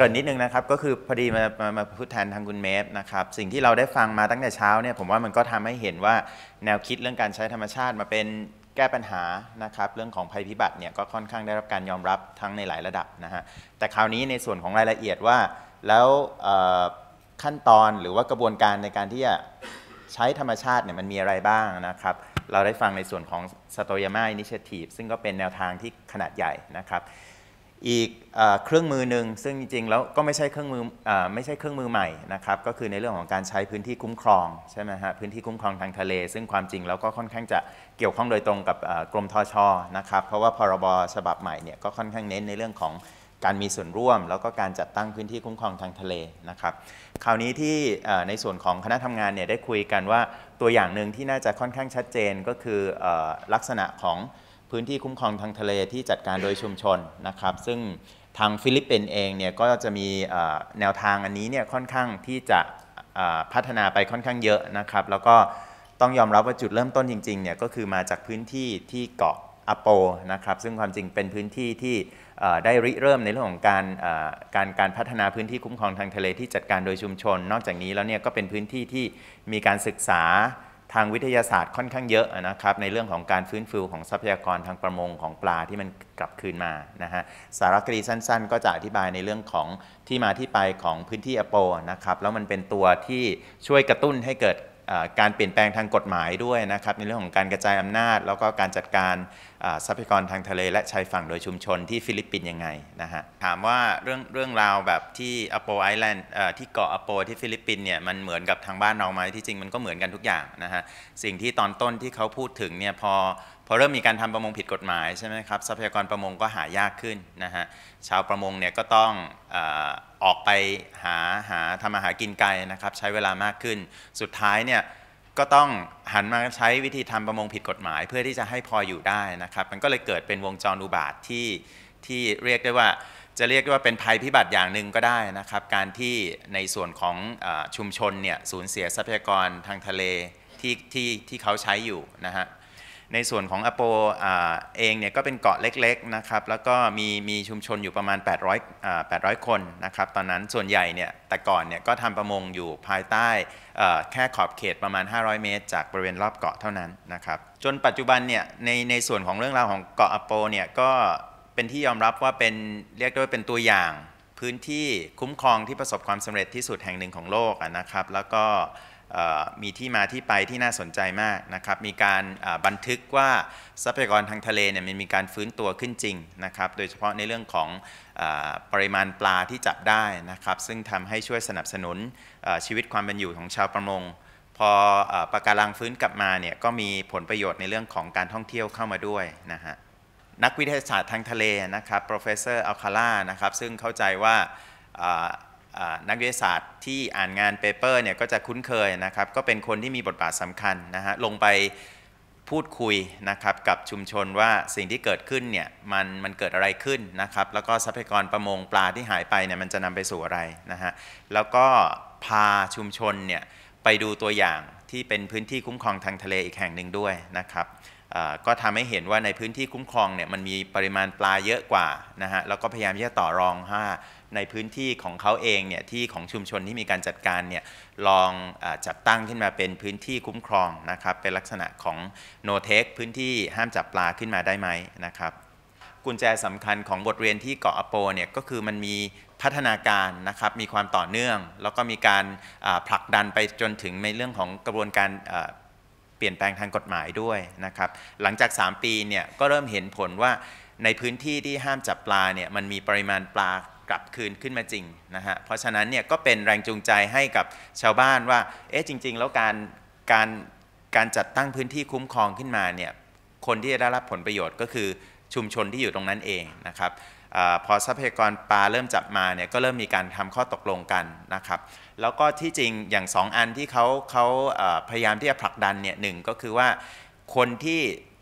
กินนิดนึงนะครับก็คือพอดีมามามาพูดแทนทางคุณเมฟนะครับสิ่งที่เราได้ฟังมาตั้งแต่เช้าเนี่ยผมว่ามันก็ทำให้เห็นว่าแนวคิดเรื่องการใช้ธรรมชาติมาเป็นแก้ปัญหานะครับเรื่องของภัยพิบัติเนี่ยก็ค่อนข้างได้รับการยอมรับทั้งในหลายระดับนะฮะแต่คราวนี้ในส่วนของรายละเอียดว่า แล้วขั้นตอนหรือว่ากระบวนการในการที่จะใช้ธรรมชาติเนี่ยมันมีอะไรบ้างนะครับเราได้ฟังในส่วนของ s โ t o y a m a Initiative ซึ่งก็เป็นแนวทางที่ขนาดใหญ่นะครับอีกอเครื่องมือหนึ่งซึ่งจริงๆแล้วก็ไม่ใช่เครื่องมืออไม่ใช่เครื่องมือใหม่นะครับก็คือในเรื่องของการใช้พื้นที่คุ้มครองใช่ไหมฮะพื้นที่คุ้มครองทางทะเล ซึ่งความจริงแล้วก็ค่อนข้างจะเกี่ยวข้องโดยตรงกับกรมทช นะครับ เพราะว่าพรบฉบับใหม่เนี่ยก็ค่อนข้างเน้นในเรื่องของการมีส่วนร่วม แล้วก็การจัดตั้งพื้นที่คุ้มครองทางทะเลนะครับคราวนี้ที่ในส่วนของคณะทำงานเนี่ยได้คุยกันว่าตัวอย่างหนึ่งที่น่าจะค่อนข้างชัดเจนก็คือลักษณะของพื้นที่คุ้มครองทางทะเลที่จัดการโดยชุมชนนะครับซึ่งทางฟิลิปปินส์เองเนี่ยก็จะมีแนวทางอันนี้เนี่ยค่อนข้างที่จะพัฒนาไปค่อนข้างเยอะนะครับแล้วก็ต้องยอมรับว่าจุดเริ่มต้นจริงๆเนี่ยก็คือมาจากพื้นที่ที่เกาะอโปนะครับซึ่งความจริงเป็นพื้นที่ที่ได้ริเริ่มในเรื่องของการการการพัฒนาพื้นที่คุ้มครองทางทะเลที่จัดการโดยชุมชน นอกจากนี้แล้วเนี่ยก็เป็นพื้นที่ที่มีการศึกษาทางวิทยาศาสตร์ค่อนข้างเยอะนะครับในเรื่องของการฟื้นฟูของทรัพยากรทางประมงของปลาที่มันกลับคืนมานะฮะสารคดีสั้นๆก็จะอธิบายในเรื่องของที่มาที่ไปของพื้นที่อโปนะครับแล้วมันเป็นตัวที่ช่วยกระตุ้นให้เกิดการเปลี่ยนแปลงทางกฎหมายด้วยนะครับในเรื่องของการกระจายอำนาจแล้วก็การจัดการทรัพยากรทางทะเลและชายฝั่งโดยชุมชนที่ฟิลิปปินส์ยังไงนะฮะถามว่าเรื่องเรื่องราวแบบที่อโปไอแลนด์ที่เกาะอโปที่ฟิลิปปินส์เนี่ย มันเหมือนกับทางบ้านเราไหมที่จริงมันก็เหมือนกันทุกอย่างนะฮะสิ่งที่ตอนต้นที่เขาพูดถึงเนี่ยพอพอเริ่มมีการทำประมงผิดกฎหมายใช่ไหมครับทรัพยากรประมงก็หายากขึ้นนะฮะชาวประมงเนี่ยก็ต้องออกไปหาหาทำอาหากินไกลนะครับ ใช้เวลามากขึ้น สุดท้ายเนี่ยก็ต้องหันมาใช้วิธีทำประมงผิดกฎหมายเพื่อที่จะให้พออยู่ได้นะครับ มันก็เลยเกิดเป็นวงจรอุบาท ที่ที่เรียกได้ว่าจะเรียกว่าเป็นภัยพิบัติอย่างหนึ่งก็ได้นะครับ การที่ในส่วนของอชุมชนเนี่ยสูญเสียทรัพยากรทางทะเลที่ที่ที่เขาใช้อยู่นะฮะในส่วนของอโปเองเนี่ยก็เป็นเกาะเล็กๆ นะครับ แล้วก็มีมีชุมชนอยู่ประมาณ 800 800 คนนะครับตอนนั้นส่วนใหญ่เนี่ยแต่ก่อนเนี่ยก็ทำประมงอยู่ภายใต้ แค่ขอบเขตประมาณ 500 เมตร จากบริเวณรอบเกาะเท่านั้นนะครับจนปัจจุบันเนี่ยในในส่วนของเรื่องราวของเกาะอโปเนี่ยก็เป็นที่ยอมรับว่าเป็นเรียกได้ว่าเป็นตัวอย่างพื้นที่คุ้มครองที่ประสบความสำเร็จที่สุดแห่งหนึ่งของโลกนะครับ แล้วก็มีที่มาที่ไปที่น่าสนใจมากนะครับ มีการบันทึกว่าทรัพยากรทางทะเลเนี่ยมันมีการฟื้นตัวขึ้นจริงนะครับ โดยเฉพาะในเรื่องของปริมาณปลาที่จับได้นะครับ ซึ่งทำให้ช่วยสนับสนุนชีวิตความเป็นอยู่ของชาวประมง พอปะการังฟื้นกลับมาเนี่ยก็มีผลประโยชน์ในเรื่องของการท่องเที่ยวเข้ามาด้วยนะฮะ นักวิทยาศาสตร์ทางทะเลนะครับ professor a l c a l a นะครับ ซึ่งเข้าใจว่านักวิทยาศาสตร์ที่อ่านงานเปเปอร์เนี่ยก็จะคุ้นเคยนะครับ ก็เป็นคนที่มีบทบาทสำคัญนะฮะลงไปพูดคุยนะครับกับชุมชนว่าสิ่งที่เกิดขึ้นเนี่ยมันมันเกิดอะไรขึ้นนะครับแล้วก็ทรัพยากรประมงปลาที่หายไปเนี่ยมันจะนำไปสู่อะไรนะฮะแล้วก็พาชุมชนเนี่ยไปดูตัวอย่างที่เป็นพื้นที่คุ้มครองทางทะเลอีกแห่งหนึ่งด้วยนะครับก็ทำให้เห็นว่าในพื้นที่คุ้มครองเนี่ยมันมีปริมาณปลาเยอะกว่านะฮะแล้วก็พยายามที่จะต่อรองห้าในพื้นที่ของเขาเองเนี่ยที่ของชุมชนที่มีการจัดการเนี่ยลองอจัดตั้งขึ้นมาเป็นพื้นที่คุ้มครองนะครับเป็นลักษณะของโนเทค พื้นที่ห้ามจับปลาขึ้นมาได้ไหมนะครับกุญแจสำคัญของบทเรียนที่เกาะอโปเนี่ยก็คือมันมีพัฒนาการนะครับมีความต่อเนื่องแล้วก็มีการผลักดันไปจนถึงในเรื่องของกระบวนการเปลี่ยนแปลงทางกฎหมายด้วยนะครับหลังจาก 3 ปีเนี่ยก็เริ่มเห็นผลว่าในพื้นที่ที่ห้ามจับปลาเนี่ยมันมีปริมาณปลากลับคืนขึ้นมาจริงนะฮะเพราะฉะนั้นเนี่ยก็เป็นแรงจูงใจให้กับชาวบ้านว่าเอ๊ะจริงๆ แล้วการการการจัดตั้งพื้นที่คุ้มครองขึ้นมาเนี่ยคนที่จะได้รับผลประโยชน์ก็คือชุมชนที่อยู่ตรงนั้นเองนะครับอพอทรัพยากรปลาเริ่มจับมาเนี่ยก็เริ่มมีการทำข้อตกลงกันนะครับแล้วก็ที่จริงอย่าง 2 อันที่เขาเขาพยายามที่จะผลักดันเนี่ยหก็คือว่า คนที่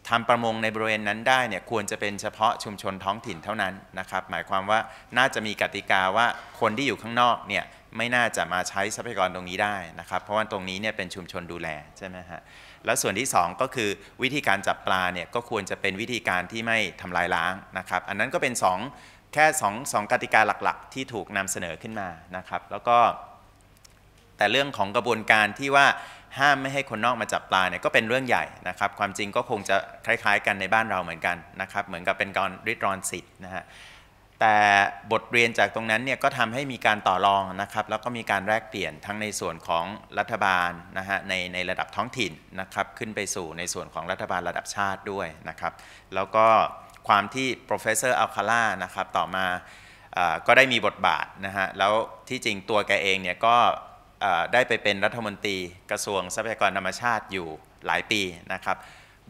ทำประมงในบริเวณนั้นได้เนี่ยควรจะเป็นเฉพาะชุมชนท้องถิ่นเท่านั้นนะครับหมายความว่าน่าจะมีกติกาว่าคนที่อยู่ข้างนอกเนี่ยไม่น่าจะมาใช้ทรัพยากรตรงนี้ได้นะครับเพราะว่าตรงนี้เนี่ยเป็นชุมชนดูแลใช่ไหมฮะแล้วส่วนที่ 2 ก็คือวิธีการจับปลาเนี่ยก็ควรจะเป็นวิธีการที่ไม่ทำลายล้างนะครับ อันนั้นก็เป็น2แค่2งกติกาหลักๆ ที่ถูกนำเสนอขึ้นมานะครับแล้วก็แต่เรื่องของกระบวนการที่ว่าห้ามไม่ให้คนนอกมาจับปลาเนี่ยก็เป็นเรื่องใหญ่นะครับความจริงก็คงจะคล้ายๆกันในบ้านเราเหมือนกันนะครับเหมือนกับเป็นการริดรอนสิทธิ์นะฮะแต่บทเรียนจากตรงนั้นเนี่ยก็ทำให้มีการต่อรองนะครับ แล้วก็มีการแลกเปลี่ยนทั้งในส่วนของรัฐบาลนะฮะในในระดับท้องถิ่นนะครับขึ้นไปสู่ในส่วนของรัฐบาลระดับชาติด้วยนะครับแล้วก็ความที่ professor Alcala นะครับต่อมาก็ได้มีบทบาทนะฮะแล้วที่จริงตัวแกเองเนี่ยก็ได้ไปเป็นรัฐมนตรีกระทรวงทรัพยากรธรรมชาติอยู่หลายปีนะครับ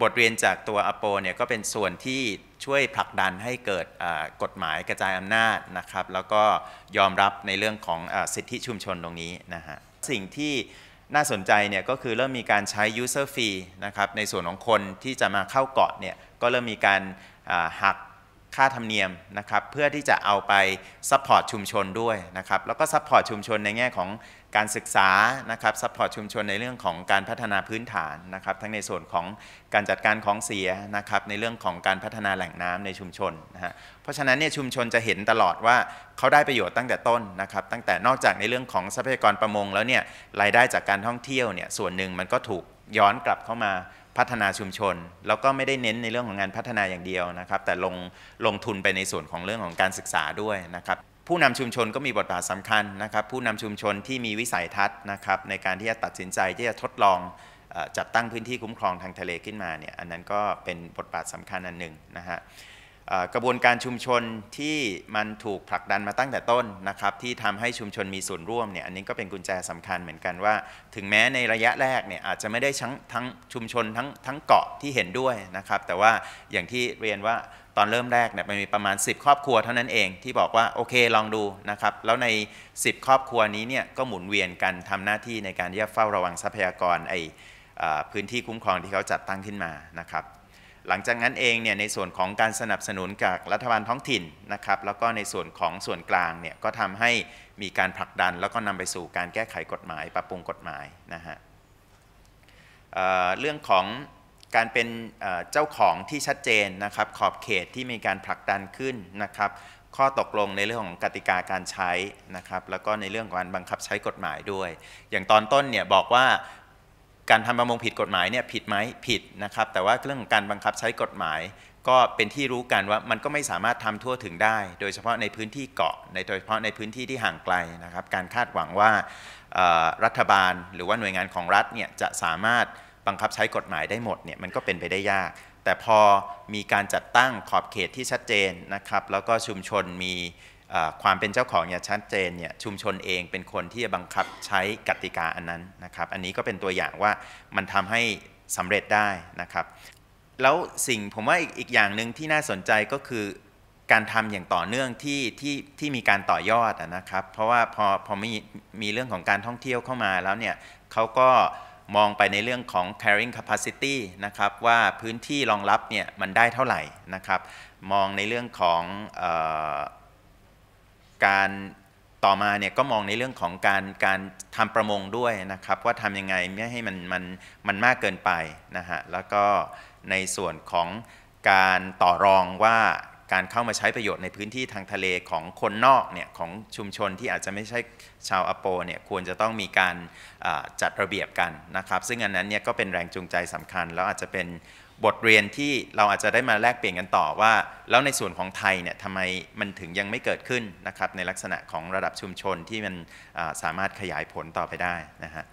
บทเรียนจากตัวอโปเนี่ยก็เป็นส่วนที่ช่วยผลักดันให้เกิดกฎหมายกระจายอำนาจนะครับ แล้วก็ยอมรับในเรื่องของอสิทธิชุมชนตรงนี้นะฮะ สิ่งที่น่าสนใจเนี่ยก็คือเริ่มมีการใช้ user fee นะครับในส่วนของคนที่จะมาเข้าเกาะเนี่ย ก็เริ่มมีการหักค่าธรรมเนียมนะครับเพื่อที่จะเอาไปซัพพอร์ตชุมชนด้วยนะครับ แล้วก็ซัพพอร์ตชุมชนในแง่ของการศึกษานะครับซัพพอร์ตชุมชนในเรื่องของการพัฒนาพื้นฐานนะครับ ทั้งในส่วนของการจัดการของเสียนะครับ ในเรื่องของการพัฒนาแหล่งน้ำในชุมชนนะฮะเพราะฉะนั้นเนี่ยชุมชนจะเห็นตลอดว่าเขาได้ประโยชน์ตั้งแต่ต้นนะครับตั้งแต่นอกจากในเรื่องของทรัพยากรประมง แล้วเนี่ยรายได้จากการท่องเที่ยวเนี่ยส่วนหนึ่งมันก็ถูกย้อนกลับเข้ามาพัฒนาชุมชน แล้วก็ไม่ได้เน้นในเรื่องของงานพัฒนาอย่างเดียวนะครับแต่ลงลงทุนไปในส่วนของเรื่องของการศึกษาด้วยนะครับผู้นำชุมชนก็มีบทบาทสำคัญนะครับ ผู้นำชุมชนที่มีวิสัยทัศน์นะครับในการที่จะตัดสินใจที่จะทดลองจัดตั้งพื้นที่คุ้มครองทางทะเลขึ้นมาเนี่ยอันนั้นก็เป็นบทบาทสำคัญอันหนึ่งนะฮะกระบวนการชุมชนที่มันถูกผลักดันมาตั้งแต่ต้นนะครับที่ทำให้ชุมชนมีส่วนร่วมเนี่ยอันนี้ก็เป็นกุญแจสำคัญเหมือนกันว่า ถึงแม้ในระยะแรกเนี่ยอาจจะไม่ได้ทั้งทั้งชุมชนทั้งทั้งเกาะที่เห็นด้วยนะครับ แต่ว่าอย่างที่เรียนว่าตอนเริ่มแรกเนี่ยมันมีประมาณ 10 ครอบครัวเท่านั้นเอง ที่บอกว่าโอเคลองดูนะครับ แล้วใน 10ครอบครัวนี้เนี่ย ก็หมุนเวียนกันทำหน้าที่ในการที่จะเฝ้าระวังทรัพยากรไอพื้นที่คุ้มครองที่เขาจัดตั้งขึ้นมานะครับหลังจากนั้นเองเนี่ยในส่วนของการสนับสนุนจากรัฐบาลท้องถิ่นนะครับแล้วก็ในส่วนของส่วนกลาง เนี่ยก็ทำให้มีการผลักดันแล้วก็นำไปสู่การแก้ไขกฎหมายปรับปรุงกฎหมายนะฮะเเรื่องของการเป็นเจ้าของที่ชัดเจนนะครับขอบเขตที่มีการผลักดันขึ้นนะครับข้อตกลงในเรื่องของกติกาการใช้นะครับแล้วก็ในเรื่องของการบังคับใช้กฎหมายด้วย อย่างตอนต้นเนี่ยบอกว่าการทำประมงผิดกฎหมายเนี่ยผิดไหมผิดนะครับแต่ว่าเรื่ององการบังคับใช้กฎหมาย ก็เป็นที่รู้กันว่ามันก็ไม่สามารถทำทั่วถึงได้ โดยเฉพาะในพื้นที่เกาะ ในโดยเฉพาะในพื้นที่ที่ห่างไกลนะครับการคาดหวังว่ารัฐบาล หรือว่าหน่วยงานของรัฐเนี่ยจะสามารถบังคับใช้กฎหมายได้หมดเนี่ยมันก็เป็นไปได้ยาก แต่พอมีการจัดตั้งขอบเขตที่ชัดเจนนะครับแล้วก็ชุมชนมีความเป็นเจ้าของอย่างชัดเจนเนี่ยชุมชนเองเป็นคนที่จะบังคับใช้กติกาอันนั้นนะครับ อันนี้ก็เป็นตัวอย่างว่ามันทำให้สำเร็จได้นะครับแล้วสิ่งผมว่าอีกอย่างหนึ่งที่น่าสนใจก็คือ การทำอย่างต่อเนื่องที่ที่ที่มีการต่อยอดนะครับ เพราะว่าพอพอมีมีเรื่องของการท่องเที่ยวเข้ามาแล้วเนี่ยเขาก็มองไปในเรื่องของ carrying capacity นะครับว่าพื้นที่รองรับเนี่ยมันได้เท่าไหร่นะครับมองในเรื่องของการต่อมาเนี่ยก็มองในเรื่องของการการทำประมงด้วยนะครับ ว่าทำยังไงไม่ให้มันมันมันมากเกินไปนะฮะแล้วก็ในส่วนของการต่อรองว่าการเข้ามาใช้ประโยชน์ในพื้นที่ทางทะเลของคนนอกเนี่ยของชุมชนที่อาจจะไม่ใช่ชาวอโปเนี่ยควรจะต้องมีการจัดระเบียบกันนะครับซึ่งอันนั้นเนี่ยก็เป็นแรงจูงใจสำคัญแล้วอาจจะเป็นบทเรียนที่เราอาจจะได้มาแลกเปลี่ยนกันต่อว่า แล้วในส่วนของไทยเนี่ยทำไมมันถึงยังไม่เกิดขึ้นนะครับในลักษณะของระดับชุมชนที่มันสามารถขยายผลต่อไปได้นะฮะ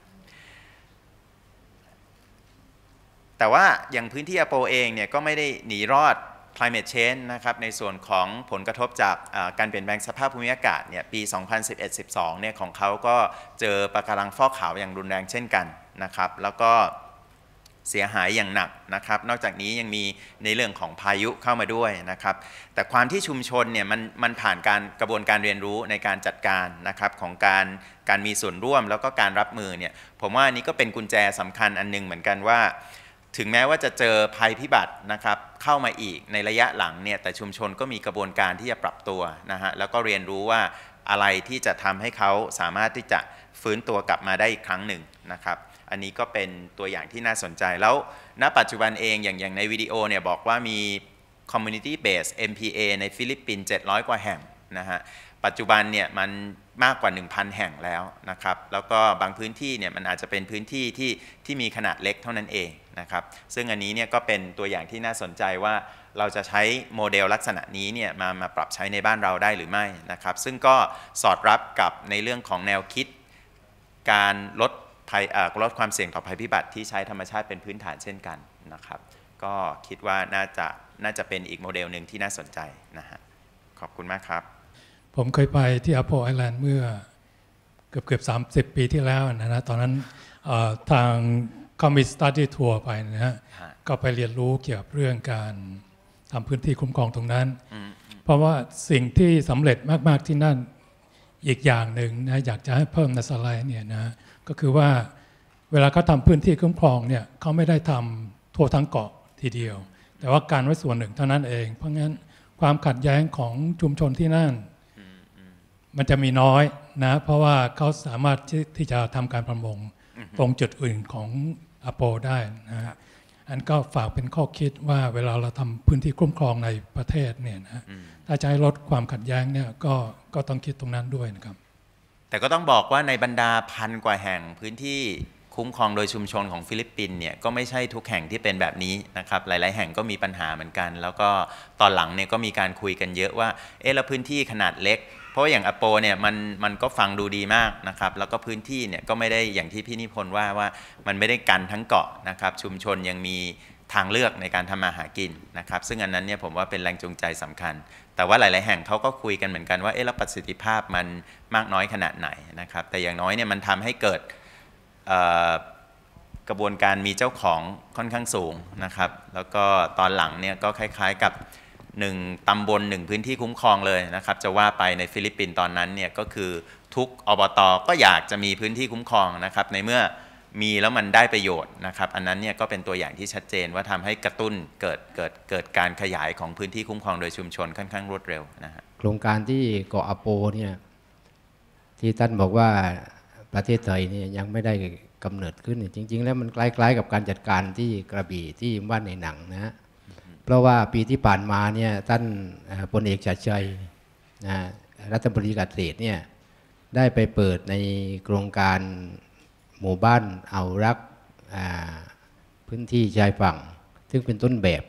แต่ว่าอย่างพื้นที่อโปเองเนี่ยก็ไม่ได้หนีรอด climate change นะครับในส่วนของผลกระทบจากการเปลี่ยนแปลงสภาพภูมิอากาศเนี่ยปี 2011-12เนี่ยของเขาก็เจอปะการังฟอกขาวอย่างรุนแรงเช่นกันนะครับแล้วก็เสียหายอย่างหนักนะครับ นอกจากนี้ยังมีในเรื่องของพายุเข้ามาด้วยนะครับ แต่ความที่ชุมชนเนี่ยมันมันผ่านการกระบวนการเรียนรู้ในการจัดการนะครับของการการมีส่วนร่วมแล้วก็การรับมือเนี่ยผมว่าอันี้ก็เป็นกุญแจสำคัญอันนึงเหมือนกันว่า ถึงแม้ว่าจะเจอภัยพิบัตินะครับเข้ามาอีกในระยะหลังเนี่ยแต่ชุมชนก็มีกระบวนการที่จะปรับตัวนะฮะแล้วก็เรียนรู้ว่าอะไรที่จะทำให้เขาสามารถที่จะฟื้นตัวกลับมาได้อีกครั้งหนึ่งนะครับ อันนี้ก็เป็นตัวอย่างที่น่าสนใจ แล้วณปัจจุบันเองอย่างอย่างในวิดีโอเนี่ยบอกว่ามี Community b a s e MPA ในฟิลิปปินส์700 กว่าแห่งนะฮะ ปัจจุบันเนี่ยมันมากกว่า 1,000 แห่งแล้วนะครับ แล้วก็บางพื้นที่เนี่ยมันอาจจะเป็นพื้นที่ที่ที่มีขนาดเล็กเท่านั้นเองนะครับ ซึ่งอันนี้เนี่ยก็เป็นตัวอย่างที่น่าสนใจว่า เราจะใช้โมเดลลักษณะนี้เนี่ยมามาปรับใช้ในบ้านเราได้หรือไม่นะครับ ซึ่งก็สอดรับกับในเรื่องของแนวคิดการลดภัยลดความเสี่ยงต่อภัยพิบัติที่ใช้ธรรมชาติเป็นพื้นฐานเช่นกันนะครับ ก็คิดว่าน่าจะน่าจะเป็นอีกโมเดลหนึ่งที่น่าสนใจนะฮะขอบคุณมากครับ ผมเคยไปที่อัพโพไอแลนด์เมื่อเกือบเกือบสามสิบปีที่แล้วนะนะตอนนั้นทางคอมีสตันดี้ทัวร์ไปนะฮะก็ไปเรียนรู้เกี่ยวกับเรื่องการทำพื้นที่คุ้มครองตรงนั้น เพราะว่าสิ่งที่สำเร็จมาก ๆ ที่นั่นอีกอย่างหนึ่งนะอยากจะให้เพิ่มในสไลด์เนี่ยนะก็คือว่าเวลาเขาทาพื้นที่คุ้มครองเนี่ยเขาไม่ได้ทำทั่วทั้งเกาะทีเดียว แต่ว่าการไว้ส่วนหนึ่งเท่านั้นเอง เพราะงั้นความขัดแย้งของชุมชนที่นั่น มันจะมีน้อยนะ เพราะว่าเขาสามารถที่จะทำการประมงตรงจุดอื่นของอโปได้นะอันก็ฝากเป็นข้อคิดว่าเวลาเราทำพื้นที่คุ้มครองในประเทศเนี่ยนะถ้าจะให้ลดความขัดแย้งเนี่ยก็ก็ต้องคิดตรงนั้นด้วยนะครับแต่ก็ต้องบอกว่าในบรรดาพันกว่าแห่งพื้นที่คุ้มครองโดยชุมชนของฟิลิปปินส์เนี่ยก็ไม่ใช่ทุกแห่งที่เป็นแบบนี้นะครับหลายๆ แห่งก็มีปัญหาเหมือนกัน แล้วก็ตอนหลังเนี่ยก็มีการคุยกันเยอะว่า เออแล้วพื้นที่ขนาดเล็กเพราะอย่างอโปเนี่ยมันมันก็ฟังดูดีมากนะครับ แล้วก็พื้นที่เนี่ยก็ไม่ได้อย่างที่พี่นิพนธ์ว่าว่ามันไม่ได้กันทั้งเกาะนะครับ ชุมชนยังมีทางเลือกในการทำมาหากินนะครับ ซึ่งอันนั้นเนี่ยผมว่าเป็นแรงจูงใจสำคัญ แต่ว่าหลาย ๆ แห่งเขาก็คุยกันเหมือนกันว่าเอ๊ะแล้วประสิทธิภาพมันมากน้อยขนาดไหนนะครับแต่อย่างน้อยเนี่ยมันทำให้เกิดกระบวนการมีเจ้าของค่อนข้างสูงนะครับแล้วก็ตอนหลังเนี่ยก็คล้าย ๆ กับหนึ่งตำบลหนึ่งพื้นที่คุ้มครองเลยนะครับ จะว่าไปในฟิลิปปินส์ตอนนั้นเนี่ย ก็คือทุกอบตอก็อยากจะมีพื้นที่คุ้มครองนะครับ ในเมื่อมีแล้วมันได้ประโยชน์นะครับ อันนั้นเนี่ยก็เป็นตัวอย่างที่ชัดเจนว่าทำให้กระตุ้นเกิดเกิดเกิดการขยายของพื้นที่คุ้มครองโดยชุมชนค่อนข้างรวดเร็วนะฮะโครงการที่เกาะอโปเนี่ยที่ท่านบอกว่าประเทศไทยเนี่ยยังไม่ได้กำเนิดขึ้นจริง ๆ แล้วมันคล้ายๆกับการจัดการที่กระบี่ที่บ้านในหนังนะฮะเพราะว่าปีที่ผ่านมาเนี่ยท่านพลเอกชัดชัยรัฐมนตรีกเกษตรเนี่ยได้ไปเปิดในโครงการหมู่บ้านเอารักพื้นที่ชายฝั่งซึ่งเป็นต้นแบบ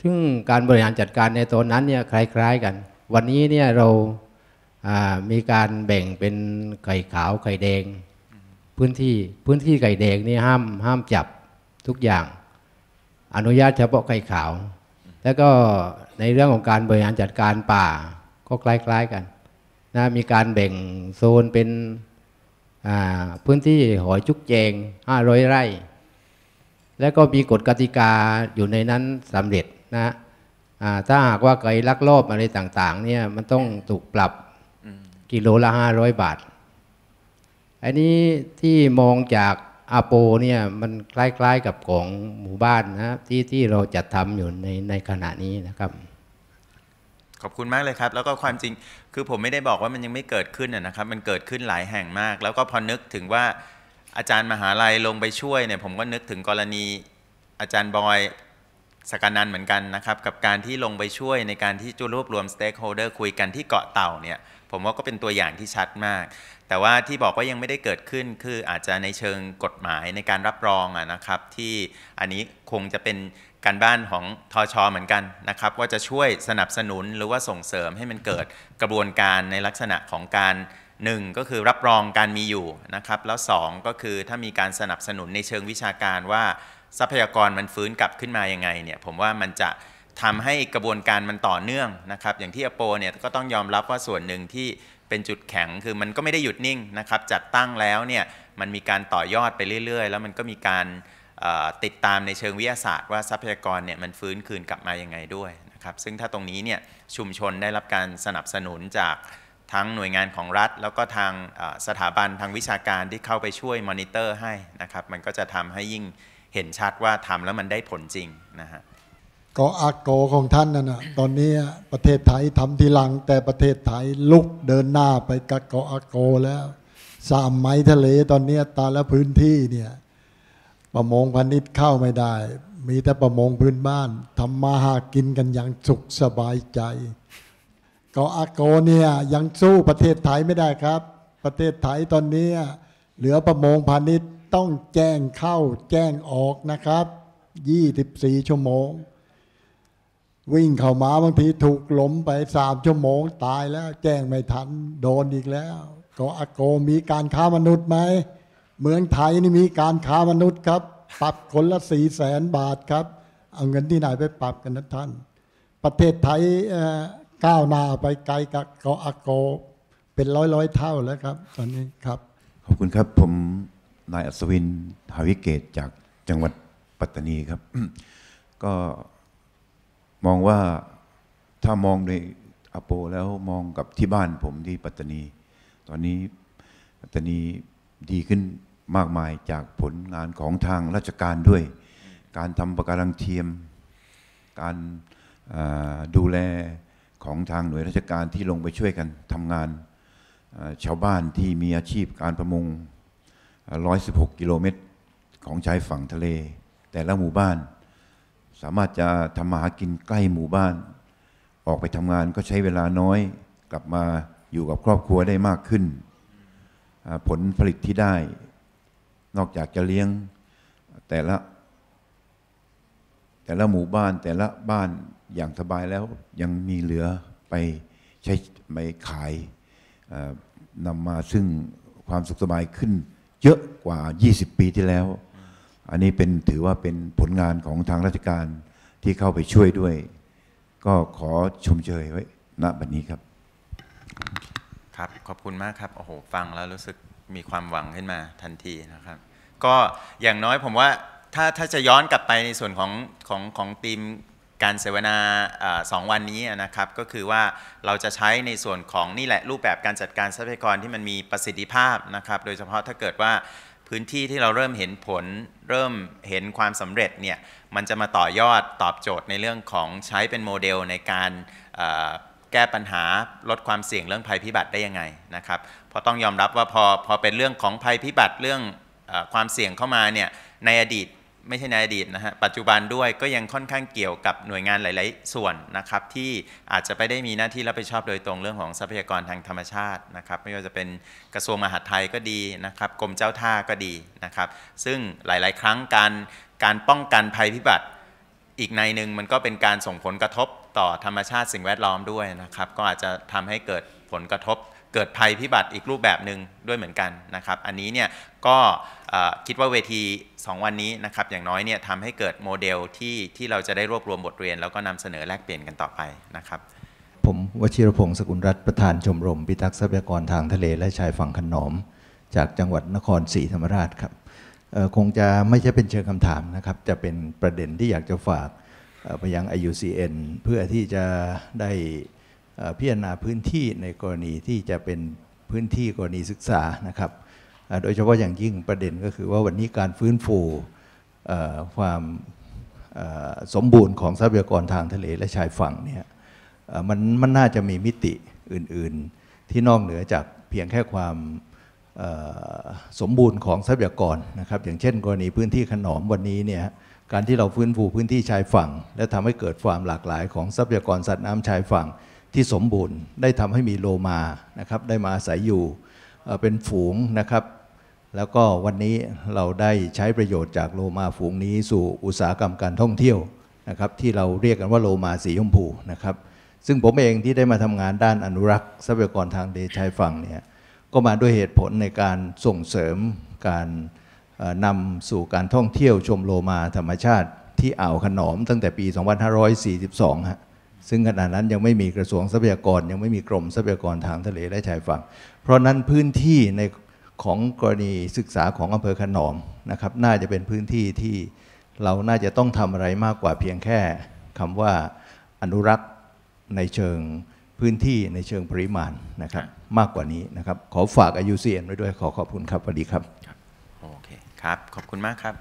ซึ่งการบริหารจัดการในตอนนั้นเนี่ยคล้ายๆกัน วันนี้เนี่ยเรามีการแบ่งเป็นไก่ขาวไก่แดงพื้นที่พื้นที่ไก่แดงนี่ห้ามห้ามจับทุกอย่างอนุญาตเฉพาะไก่ขาวแล้วก็ในเรื่องของการบริหารจัดการป่า ก็คล้าย ๆกันนะมีการแบ่งโซนเป็นพื้นที่หอยจุกเจง 500 ไร่ แล้วก็มีกฎกติกาอยู่ในนั้นสำเร็จนะถ้าหากว่าใครลักลอบอะไรต่าง ๆ เนี่ยมันต้องถูกปรับกิโลละ 500 บาท อันนี้ที่มองจากอาโปเนี่ยมันคล้ายๆกับของหมู่บ้านนะที่ที่เราจัดทำอยู่ในในขณะนี้นะครับ ขอบคุณมากเลยครับ แล้วก็ความจริงคือผมไม่ได้บอกว่ามันยังไม่เกิดขึ้นนะครับมันเกิดขึ้นหลายแห่งมาก แล้วก็พอนึกถึงว่าอาจารย์มหาลัยลงไปช่วยเนี่ยผมก็นึกถึงกรณี อาจารย์บอยสกานันเหมือนกันนะครับ กับการที่ลงไปช่วยในการที่จะรวบรวมสเต็กโฮเดอร์คุยกันที่เกาะเต่าเนี่ยผมว่าก็เป็นตัวอย่างที่ชัดมาก แต่ว่าที่บอกว่ายังไม่ได้เกิดขึ้น คืออาจจะในเชิงกฎหมายในการรับรองนะครับ ที่อันนี้คงจะเป็นการบ้านของทอชอเหมือนกันนะครับว่าจะช่วยสนับสนุนหรือว่าส่งเสริมให้มันเกิดกระบวนการในลักษณะของการหนึ่งก็คือรับรองการมีอยู่นะครับ แล้วสองก็คือถ้ามีการสนับสนุนในเชิงวิชาการว่าทรัพยากรมันฟื้นกลับขึ้นมายังไงเนี่ยผมว่ามันจะทำให้กระบวนการมันต่อเนื่องนะครับ อย่างที่อโปเนี่ยก็ต้องยอมรับว่าส่วนหนึ่งที่เป็นจุดแข็งคือมันก็ไม่ได้หยุดนิ่งนะครับ จัดตั้งแล้วเนี่ยมันมีการต่อยอดไปเรื่อย ๆ แล้วมันก็มีการติดตามในเชิงวิทยาศาสตร์ว่าทรัพยากรเนี่ยมันฟื้นคืนกลับมายังไงด้วยนะครับ ซึ่งถ้าตรงนี้เนี่ยชุมชนได้รับการสนับสนุนจากทั้งหน่วยงานของรัฐ แล้วก็ทางสถาบันทางวิชาการที่เข้าไปช่วยมอนิเตอร์ให้นะครับมันก็จะทำให้ยิ่งเห็นชัดว่าทำแล้วมันได้ผลจริงนะฮะก็อักโกของท่านนั่นนะตอนนี้ประเทศไทยทำทีหลังแต่ประเทศไทยลุกเดินหน้าไปกับกออักโกแล้ว สามไม้ทะเลตอนนี้ตาและพื้นที่เนี่ยประมงพันนิดเข้าไม่ได้ มีแต่ประมงพื้นบ้านทำมาหากินกันอย่างสุขสบายใจเกาะอาโกเนี่ยยังสู้ประเทศไทยไม่ได้ครับประเทศไทยตอนนี้เหลือประมงพธุ์นิ์ต้องแจ้งเข้าแจ้งออกนะครับ24ชั่วโมงวิ่งเข้ามาบางทีถูกล้มไปสามชั่วโมงตายแล้วแจ้งไม่ทันโดนอีกแล้วก็อโกมีการค้ามนุษย์ไหมเมืองไทยนี่มีการค้ามนุษย์ครับ ปรับคนละสี่แสนบาทครับเอาเงินที่ไหนไปปรับกันนะท่านประเทศไทยก้าวหน้าไปไกลกับเกาะอโก เป็นร้อยร้อยเท่าแล้วครับ ตอนนี้ครับขอบคุณครับผมนายอัศวินทาวิเกตจากจังหวัดปัตตานีครับก็มองว่าถ้ามองในอโปแล้วมองกับที่บ้านผมที่ปัตตานี ตอนนี้ปัตตานีดีขึ้นมากมายจากผลงานของทางราชการด้วย การทำประการังเทียมการดูแลของทางหน่วยราชการที่ลงไปช่วยกันทำงานชาวบ้านที่มีอาชีพการประมง116กิโลเมตรของชายฝั่งทะเล แต่ละหมู่บ้านสามารถจะทำมาหากินใกล้หมู่บ้าน ออกไปทำงานก็ใช้เวลาน้อยกลับมาอยู่กับครอบครัวได้มากขึ้น ผลผลิตที่ได้นอกจากจะเลี้ยงแต่ละ แต่ละหมู่บ้าน แต่ละบ้านอย่างสบายแล้ว ยังมีเหลือไปใช้ไปขายนำมาซึ่งความสุขสบายขึ้นเยอะกว่า 20 ปีที่แล้วอันนี้เป็นถือว่าเป็นผลงานของทางราชการที่เข้าไปช่วยด้วย ก็ขอชมเชยไว้ณบัดนนี้ครับครับ ขอบคุณมากครับโอ้โหฟังแล้วรู้สึกมีความหวังขึ้นมาทันทีนะครับ ก็อย่างน้อยผมว่าถ้าถ้าจะย้อนกลับไปในส่วนของของของทีมการเสวนาสองวันนี้นะครับ ก็คือว่าเราจะใช้ในส่วนของนี่แหละรูปแบบการจัดการทรัพยากรที่มันมีประสิทธิภาพนะครับ โดยเฉพาะถ้าเกิดว่าพื้นที่ที่เราเริ่มเห็นผลเริ่มเห็นความสำเร็จเนี่ยมันจะมาต่อยอดตอบโจทย์ในเรื่องของใช้เป็นโมเดลในการแก้ปัญหาลดความเสี่ยงเรื่องภัยพิบัติได้ยังไงนะครับเพราะต้องยอมรับว่าพอพอเป็นเรื่องของภัยพิบัติเรื่องอความเสี่ยงเข้ามาเนี่ยในอดีตไม่ใช่ในอดีตนะฮะ ปัจจุบันด้วยก็ยังค่อนข้างเกี่ยวกับหน่วยงานหลายๆส่วนนะครับ ที่อาจจะไปได้มีหน้าที่รับผิดชอบโดยตรงเรื่องของทรัพยากรทางธรรมชาตินะครับไม่ว่าจะเป็นกระทรวงมหาดไทยก็ดีนะครับกรมเจ้าท่าก็ดีนะครับซึ่งหลาย ๆ ครั้งการการป้องกันภัยพิบัติอีกในหนึ่งมันก็เป็นการส่งผลกระทบต่อธรรมชาติ สิ่งแวดล้อมด้วยนะครับก็อาจจะทำให้เกิดผลกระทบเกิดภัยพิบัติอีกรูปแบบหนึ่งด้วยเหมือนกันนะครับ อันนี้เนี่ยก็คิดว่าเวที 2 วันนี้นะครับอย่างน้อยเนี่ยทำให้เกิดโมเดลที่ที่เราจะได้รวบรวมบทเรียน แล้วก็นำเสนอแลกเปลี่ยนกันต่อไปนะครับ ผมวชิรพงศ์สกุลรัตน์ประธานชมรมพิทักษ์ทรัพยากรทางทะเลและชายฝั่งขนมจากจังหวัดนครศรีธรรมราชครับคงจะไม่ใช่เป็นเชิงคำถามนะครับจะเป็นประเด็นที่อยากจะฝากไปยัง IUCN เพื่อที่จะได้พิจารณาพื้นที่ในกรณีที่จะเป็นพื้นที่กรณีศึกษานะครับ โดยเฉพาะอย่างยิ่งประเด็นก็คือว่าวันนี้การฟื้นฟูความสมบูรณ์ของทรัพยากรทางทะเลและชายฝั่งเนี่ยมันมันน่าจะมีมิติอื่นๆที่นอกเหนือจากเพียงแค่ความสมบูรณ์ของทรัพยากรนะครับ อย่างเช่น กรณีพื้นที่ขนอมวันนี้เนี่ย การที่เราฟื้นฟูพื้นที่ชายฝั่ง และทำให้เกิดความหลากหลายของทรัพยากรสัตว์น้ำชายฝั่งที่สมบูรณ์ได้ทำให้มีโลมา นะครับ ได้มาอาศัยอยู่เป็นฝูงนะครับ แล้วก็วันนี้เราได้ใช้ประโยชน์จากโลมาฝูงนี้สู่อุตสาหกรรมการท่องเที่ยวนะครับที่เราเรียกกันว่าโลมาสีชมพูนะครับซึ่งผมเองที่ได้มาทำงานด้านอนุรักษ์ทรัพยากรทางเดชายฝั่งเนี่ยก็มาด้วยเหตุผลในการส่งเสริมการนำสู่การท่องเที่ยว ชมโลมาธรรมชาติที่อ่าวขนอมตั้งแต่ปี 2542ฮะซึ่งขณะนั้นยังไม่มีกระทรวงทรัพยากรยังไม่มีกรมทรัพยากรทางทะเลและชายฝั่งเพราะนั้นพื้นที่ในของกรณีศึกษาของอำเภอขนอมนะครับ น่าจะเป็นพื้นที่ที่เราน่าจะต้องทำอะไรมากกว่าเพียงแค่คำว่าอนุรักษ์ในเชิงพื้นที่ในเชิงปริมาณนะครับ มากกว่านี้นะครับขอฝากอายุเซียนไว้ด้วยขอขอบคุณครับสวัสดีครับ โอเคครับ ขอบคุณมากครับ